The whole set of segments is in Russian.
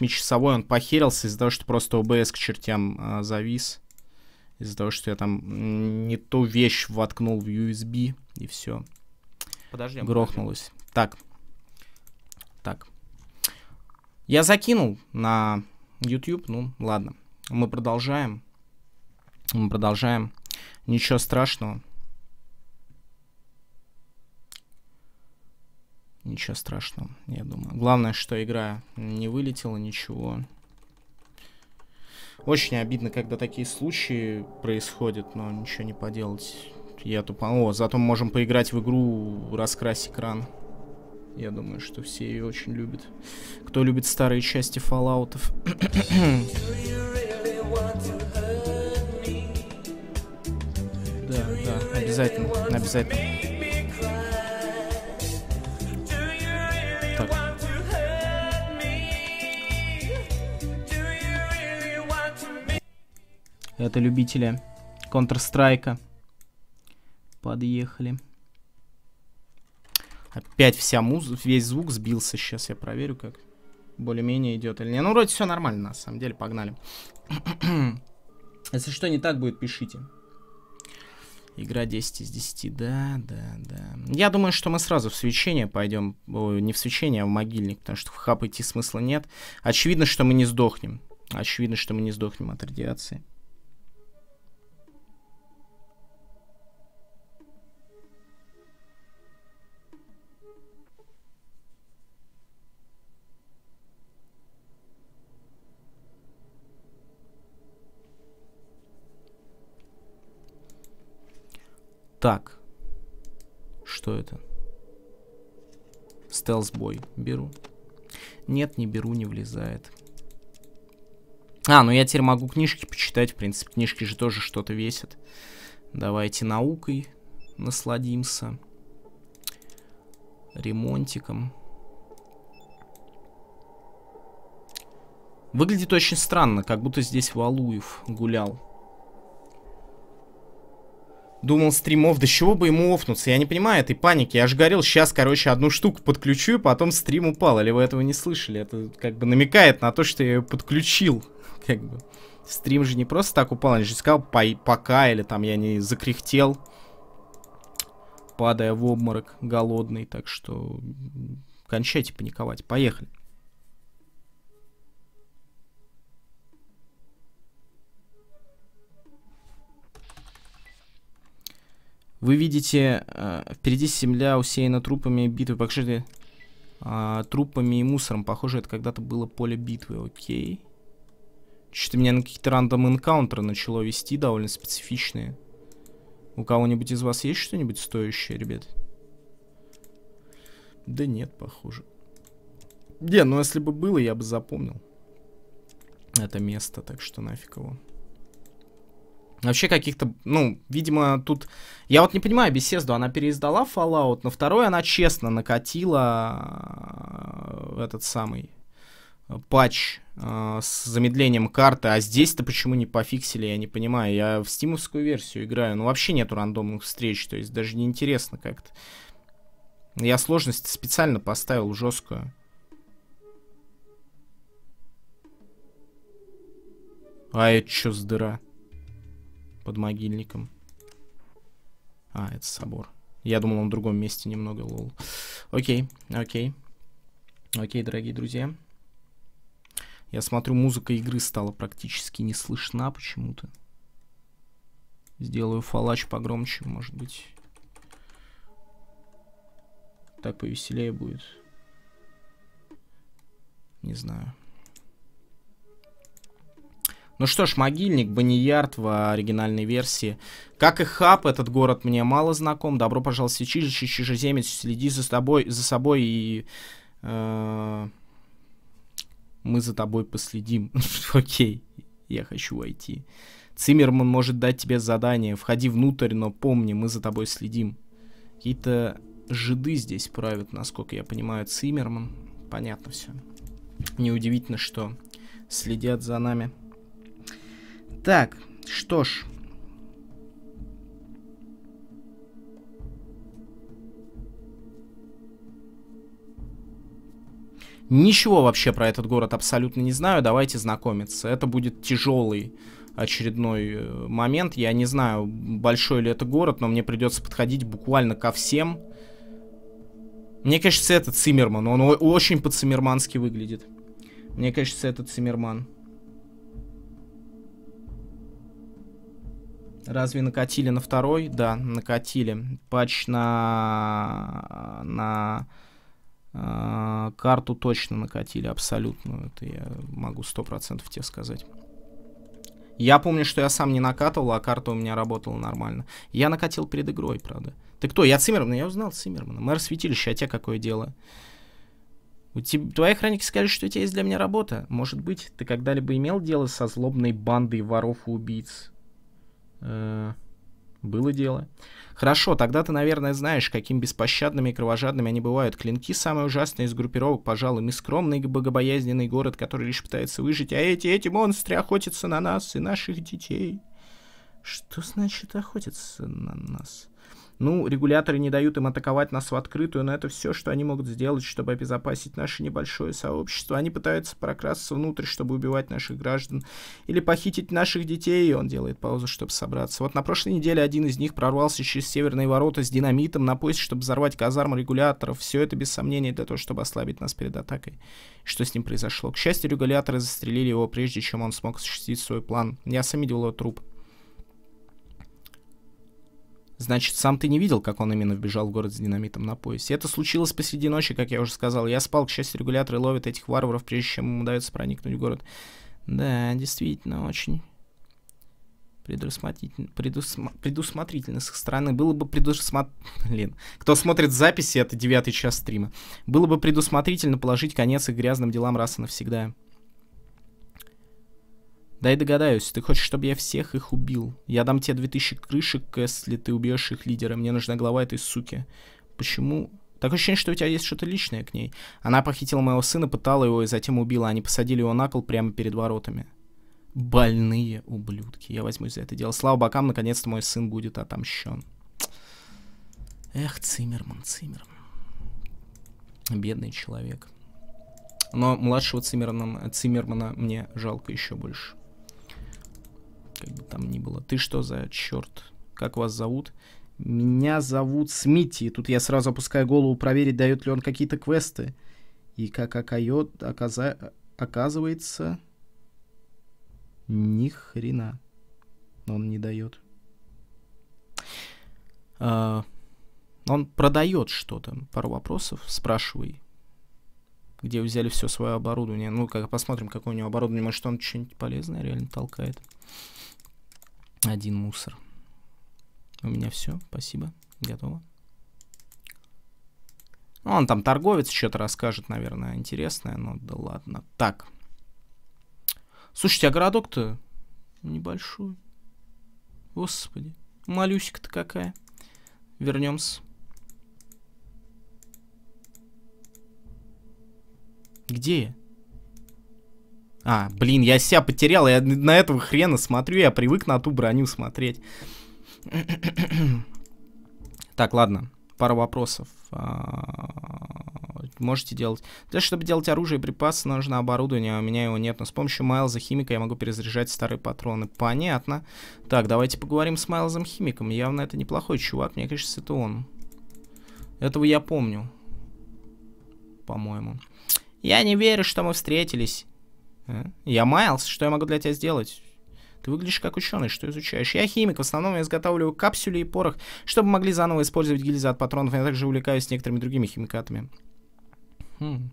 часовой он похерился из-за того, что просто ОБС к чертям а, завис. Из-за того, что я там не ту вещь воткнул в USB, и все. Подожди. Грохнулось. Подожди. Так. Так. Я закинул на YouTube, ну ладно. Мы продолжаем. Мы продолжаем. Ничего страшного. Ничего страшного, я думаю. Главное, что игра не вылетела, ничего. Очень обидно, когда такие случаи происходят, но ничего не поделать. Я тупо... О, зато мы можем поиграть в игру «Раскрась экран». Я думаю, что все ее очень любят. Кто любит старые части Fallout? да, да, обязательно, обязательно. Это любители Counter-Strike. Подъехали. Опять вся музыка, весь звук сбился. Сейчас я проверю, как более-менее идет или нет. Ну, вроде все нормально, на самом деле. Погнали. Если что не так будет, пишите. Игра 10 из 10, да, да, да. Я думаю, что мы сразу в свечение пойдем. Ой, не в свечение, а в могильник, потому что в хап идти смысла нет. Очевидно, что мы не сдохнем. Очевидно, что мы не сдохнем от радиации. Так. Что это? Стелсбой. Беру. Нет, не беру, не влезает. А, ну я теперь могу книжки почитать. В принципе, книжки же тоже что-то весят. Давайте наукой насладимся. Ремонтиком. Выглядит очень странно, как будто здесь Валуев гулял. Думал, стримов, да чего бы ему офнуться? Я не понимаю этой паники. Я же говорил, сейчас, короче, одну штуку подключу, и потом стрим упал. Или вы этого не слышали? Это как бы намекает на то, что я ее подключил. Как бы. Стрим же не просто так упал, он же сказал по пока, или там я не закряхтел, падая в обморок голодный. Так что кончайте паниковать. Поехали. Вы видите, э, впереди земля усеяна трупами битвы, покажите, э, а, трупами и мусором. Похоже, это когда-то было поле битвы, окей. Что-то меня на какие-то рандом энкаунтеры начало вести, довольно специфичные. У кого-нибудь из вас есть что-нибудь стоящее, ребят? Да нет, похоже. Не, ну если бы было, я бы запомнил это место, так что нафиг его. Вообще каких-то, ну, видимо, тут... Я вот не понимаю беседу, она переиздала Fallout, но второй она честно накатила э, этот самый э, патч э, с замедлением карты, а здесь-то почему не пофиксили, я не понимаю. Я в стимовскую версию играю, ну вообще нету рандомных встреч, то есть даже неинтересно как-то. Я сложность специально поставил жесткую. А это что за дыра? под могильником. А, это собор. Я думал, он в другом месте немного, лол. Окей, окей. Окей, дорогие друзья. Я смотрю, музыка игры стала практически не слышна почему-то. Сделаю фалач погромче, может быть. Так повеселее будет. Не знаю. Ну что ж, могильник, Баниярд в оригинальной версии. Как и Хаб, этот город мне мало знаком. Добро пожаловать в святилище, чужеземец, следи за, тобой, за собой и... Э, мы за тобой последим. Окей, я хочу войти. Циммерман может дать тебе задание. Входи внутрь, но помни, мы за тобой следим. Какие-то жиды здесь правят, насколько я понимаю. Циммерман. Понятно все. Неудивительно, что следят за нами. Так, что ж. Ничего вообще про этот город абсолютно не знаю, давайте знакомиться. Это будет тяжелый очередной э, момент. Я не знаю, большой ли это город, но мне придется подходить буквально ко всем. Мне кажется, это Циммерман. Он очень по-циммермански выглядит. Мне кажется, это Циммерман. Разве накатили на второй? Да, накатили. Патч на, на э, карту точно накатили, абсолютно. Это я могу 100% тебе сказать. Я помню, что я сам не накатывал, а карта у меня работала нормально. Я накатил перед игрой, правда. Ты кто? Я Циммерман. Я узнал Циммермана. Мэр святилища, а тебе какое дело? У тебя, твои охранники сказали, что у тебя есть для меня работа. Может быть, ты когда-либо имел дело со злобной бандой воров и убийц? Э, было дело. Хорошо, тогда ты, наверное, знаешь, каким беспощадными и кровожадными они бывают. Клинки — самые ужасные из группировок, пожалуй, мы скромный богобоязненный город, который лишь пытается выжить, а эти, эти монстры охотятся на нас и наших детей. Что значит охотиться на нас? Ну, регуляторы не дают им атаковать нас в открытую, но это все, что они могут сделать, чтобы обезопасить наше небольшое сообщество. Они пытаются прокрасться внутрь, чтобы убивать наших граждан или похитить наших детей. И он делает паузу, чтобы собраться. Вот на прошлой неделе один из них прорвался через северные ворота с динамитом на поезд, чтобы взорвать казарму регуляторов. Все это без сомнения для того, чтобы ослабить нас перед атакой. Что с ним произошло? К счастью, регуляторы застрелили его, прежде чем он смог осуществить свой план. Я сам видел его труп. Значит, сам ты не видел, как он именно вбежал в город с динамитом на поясе. Это случилось посреди ночи, как я уже сказал. Я спал, к счастью, регуляторы ловят этих варваров, прежде чем им удается проникнуть в город. Да, действительно, очень предусмотрительно, предусма, предусмотрительно с их стороны. Было бы предусмотрительно... Блин, кто смотрит записи, это девятый час стрима. Было бы предусмотрительно положить конец их грязным делам раз и навсегда. Дай догадаюсь, ты хочешь, чтобы я всех их убил? Я дам тебе 2000 крышек, если ты убьешь их лидера. Мне нужна глава этой суки. Почему? Так ощущение, что у тебя есть что-то личное к ней. Она похитила моего сына, пытала его и затем убила. Они посадили его на кол прямо перед воротами. Больные ублюдки. Я возьмусь за это дело. Слава бокам, наконец-то мой сын будет отомщен. Эх, Циммерман, Циммерман. Бедный человек. Но младшего Циммермана, Циммермана мне жалко еще больше как бы там ни было. Ты что за черт? Как вас зовут? Меня зовут Смити. Тут я сразу опускаю голову проверить, дает ли он какие-то квесты. И как окает, оказа... оказывается, ни хрена он не дает. А, он продает что-то. Пару вопросов, спрашивай. Где взяли все свое оборудование. Ну, как посмотрим, какое у него оборудование. Может, он что-нибудь полезное реально толкает. Один мусор. У меня все, спасибо, готово. Ну, он там торговец что-то расскажет, наверное, интересное, но да ладно. Так. Слушайте, а городок-то небольшой. Господи, малюсика-то какая. Вернемся. Где я? А, блин, я себя потерял, я на этого хрена смотрю, я привык на ту броню смотреть. Так, ладно, пару вопросов. А, можете делать... Да, чтобы делать оружие и припасы, нужно оборудование, а у меня его нет. Но с помощью Майлза Химика я могу перезаряжать старые патроны. Понятно. Так, давайте поговорим с Майлзом Химиком. Явно это неплохой чувак, мне кажется, это он. Этого я помню. По-моему. Я не верю, что мы встретились. Я Майлз, что я могу для тебя сделать? Ты выглядишь как ученый, что изучаешь? Я химик, в основном я изготавливаю капсюли и порох, чтобы могли заново использовать гильзы от патронов. Я также увлекаюсь некоторыми другими химикатами. Хм.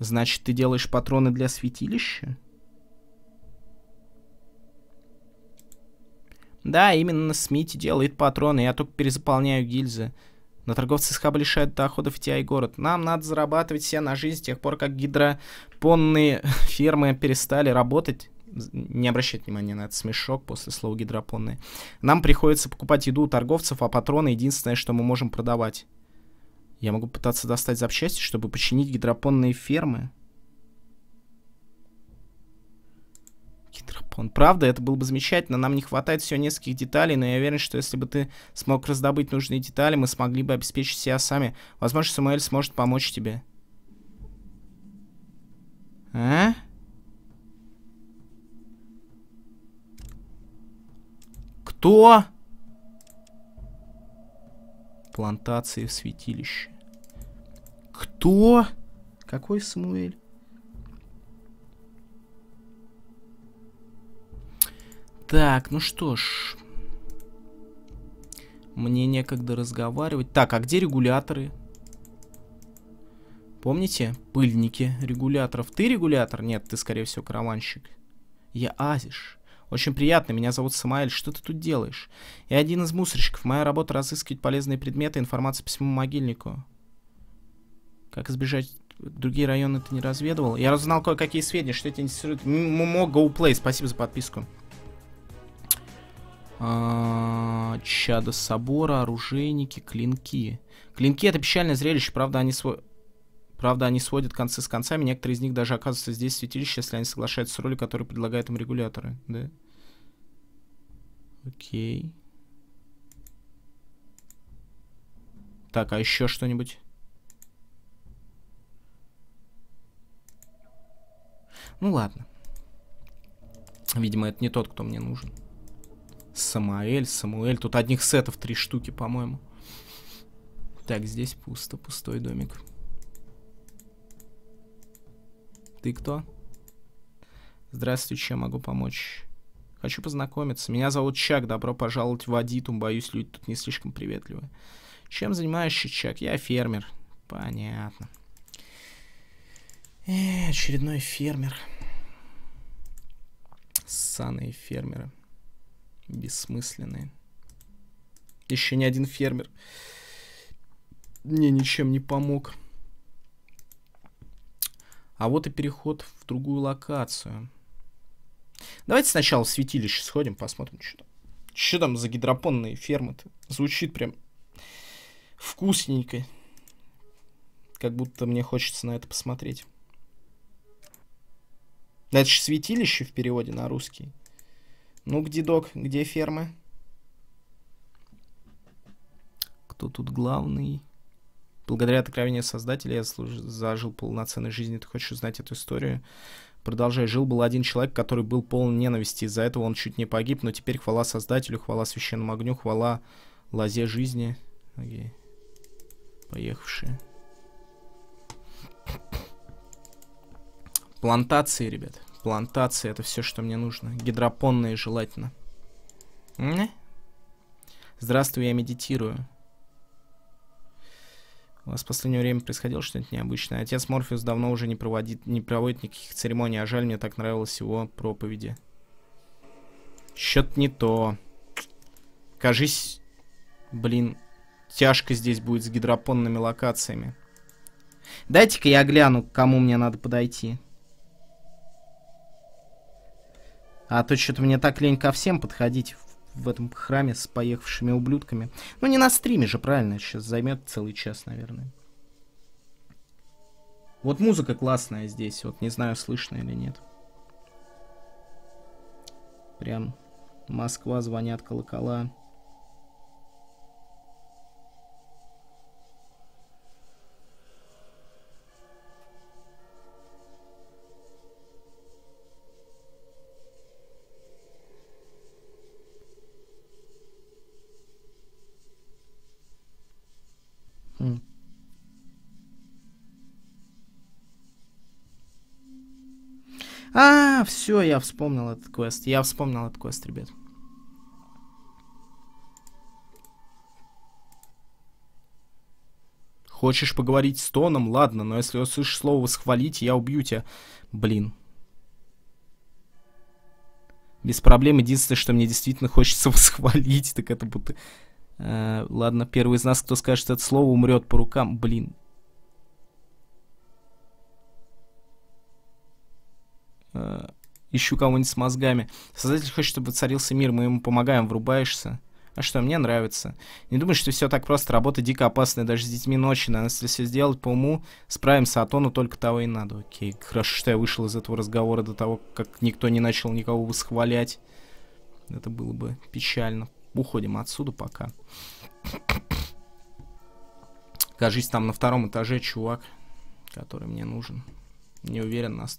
Значит, ты делаешь патроны для святилища? Да, именно Смити делает патроны, я только перезаполняю гильзы. Но торговцы с хаба лишают доходов а и город. Нам надо зарабатывать все на жизнь с тех пор, как гидропонные фермы перестали работать не обращать внимания на этот смешок после слова гидропонные. Нам приходится покупать еду у торговцев, а патроны единственное, что мы можем продавать. Я могу пытаться достать запчасти, чтобы починить гидропонные фермы. Гидропон. Правда, это было бы замечательно. Нам не хватает всего нескольких деталей, но я уверен, что если бы ты смог раздобыть нужные детали, мы смогли бы обеспечить себя сами. Возможно, Самуэль сможет помочь тебе. А? Кто? Плантации в святилище. Кто? Какой Самуэль? Так, ну что ж. Мне некогда разговаривать. Так, а где регуляторы? Помните? Пыльники регуляторов. Ты регулятор? Нет, ты, скорее всего, караванщик. Я Азиш. Очень приятно, меня зовут Самаэль, что ты тут делаешь? Я один из мусорщиков, моя работа разыскивать полезные предметы, информация письмо могильнику. Как избежать другие районы ты не разведывал? Я разузнал кое-какие сведения, что тебя интересует. Мого Плей, спасибо за подписку. А, чада собора, оружейники, клинки. Клинки это печальное зрелище, правда, они свой. Правда, они сводят концы с концами, некоторые из них даже оказываются здесь в святилище, если они соглашаются с ролью, которую предлагают им регуляторы, да? Окей. Так, а еще что-нибудь? Ну ладно. Видимо, это не тот, кто мне нужен. Самаэль, Самуэль. Тут одних сетов три штуки, по-моему. Так, здесь пусто, пустой домик. Ты кто? Здравствуйте, чем могу помочь? Хочу познакомиться. Меня зовут Чак, добро пожаловать в Адитум. Боюсь, люди тут не слишком приветливые. Чем занимаешься, Чак? Я фермер. Понятно. Э, очередной фермер. Ссаные фермеры. Бессмысленные. Еще ни один фермер мне ничем не помог. А вот и переход в другую локацию. Давайте сначала в святилище сходим, посмотрим, что там. Что там за гидропонные фермы-то? Звучит прям вкусненько. Как будто мне хочется на это посмотреть. значит же святилище в переводе на русский. Ну, где док, где фермы, Кто тут главный? Благодаря откровению Создателя я служ... зажил полноценной жизнью. Ты хочешь узнать эту историю? Продолжай. Жил был один человек, который был полон ненависти. Из-за этого он чуть не погиб, но теперь хвала Создателю, хвала Священному Огню, хвала лозе жизни. Окей. Поехавшие. Плантации, ребят плантации, это все, что мне нужно. Гидропонные желательно. Не? М-м. Здравствуй, я медитирую. У вас в последнее время происходило что-нибудь необычное. Отец Морфеус давно уже не, проводит, не проводит никаких церемоний, а жаль, мне так нравилось его проповеди. Счет не то. Кажись, блин, тяжко здесь будет с гидропонными локациями. Дайте-ка я гляну, к кому мне надо подойти. А то что-то мне так лень ко всем подходить в этом храме с поехавшими ублюдками. Ну, не на стриме же, правильно, сейчас займет целый час, наверное. Вот музыка классная здесь, вот не знаю, слышно или нет. Прям Москва, звонят колокола. все, я вспомнил этот квест. Я вспомнил этот квест, ребят. Хочешь поговорить с Тоном? Ладно, но если услышишь слово «восхвалить», я убью тебя. Блин. Без проблем. Единственное, что мне действительно хочется восхвалить, так это будто... Э, ладно, первый из нас, кто скажет это слово, умрет по рукам. Блин. Э, ищу кого-нибудь с мозгами. Создатель хочет, чтобы царился мир, мы ему помогаем, врубаешься. А что, мне нравится. Не думай, что все так просто, работа дико опасная, даже с детьми ночи. Надо если все сделать по уму, справимся, а тону только того и надо. Окей, хорошо, что я вышел из этого разговора до того, как никто не начал никого восхвалять. Это было бы печально. Уходим отсюда пока. Кажись, там на втором этаже чувак, который мне нужен. Не уверен нас.